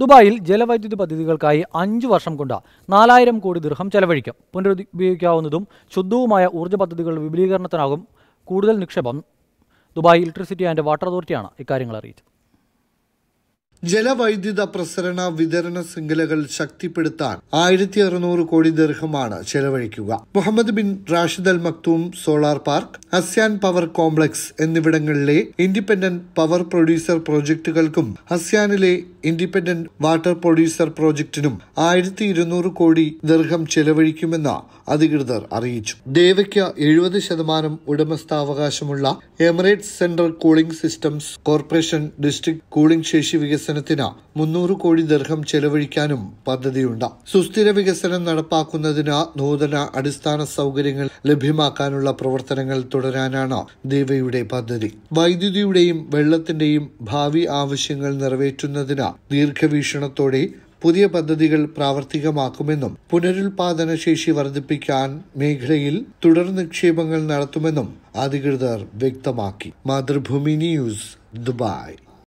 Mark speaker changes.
Speaker 1: ദുബായിൽ ജലവൈദ്യുതി പദ്ധതികൾക്കായി അഞ്ചു വർഷം കൊണ്ട് നാലായിരം കോടി ദീർഘം ചെലവഴിക്കും പുനരുപയോഗിക്കാവുന്നതും ശുദ്ധവുമായ ഊർജ്ജ പദ്ധതികളുടെ വിപുലീകരണത്തിനാകും കൂടുതൽ നിക്ഷേപം ദുബായ് ഇലക്ട്രിസിറ്റി ആൻഡ് വാട്ടർ അതോറിറ്റിയാണ് ഇക്കാര്യങ്ങൾ അറിയിച്ചത്
Speaker 2: ജലവൈദ്യുത പ്രസരണ വിതരണ ശൃംഖലകൾ ശക്തിപ്പെടുത്താൻ ആയിരത്തി അറുനൂറ് കോടി ദീർഘമാണ് ചെലവഴിക്കുക Mohammed bin Rashid Al Maktoum solar park Hassyan power complex എന്നിവിടങ്ങളിലെ ഇൻഡിപെൻഡന്റ് പവർ പ്രൊഡ്യൂസർ പ്രോജക്റ്റുകൾക്കും ഹസ്യാനിലെ ഇൻഡിപെൻഡന്റ് വാട്ടർ പ്രൊഡ്യൂസർ പ്രോജക്റ്റിനും ആയിരത്തി ഇരുന്നൂറ് കോടി ദീർഘം ചെലവഴിക്കുമെന്ന് അധികൃതർ അറിയിച്ചു ദേവയ്ക്ക് എഴുപത് ശതമാനം ഉടമസ്ഥാവകാശമുള്ള Emirates central cooling systems corporation district cooling ശേഷി വികസനം വികസനത്തിന് മുന്നൂറ് കോടി ദീർഘം ചെലവഴിക്കാനും പദ്ധതിയുണ്ട് സുസ്ഥിര വികസനം നടപ്പാക്കുന്നതിന് നൂതന അടിസ്ഥാന സൗകര്യങ്ങൾ ലഭ്യമാക്കാനുള്ള പ്രവർത്തനങ്ങൾ തുടരാനാണ് ദേവയുടെ പദ്ധതി വൈദ്യുതിയുടെയും വെള്ളത്തിന്റെയും ഭാവി ആവശ്യങ്ങൾ നിറവേറ്റുന്നതിന് ദീർഘവീക്ഷണത്തോടെ പുതിയ പദ്ധതികൾ പ്രാവർത്തികമാക്കുമെന്നും പുനരുൽപാദന ശേഷി വർദ്ധിപ്പിക്കാൻ മേഖലയിൽ തുടർ നിക്ഷേപങ്ങൾ നടത്തുമെന്നും അധികൃതർ വ്യക്തമാക്കി മാതൃഭൂമി ന്യൂസ് ദുബായ്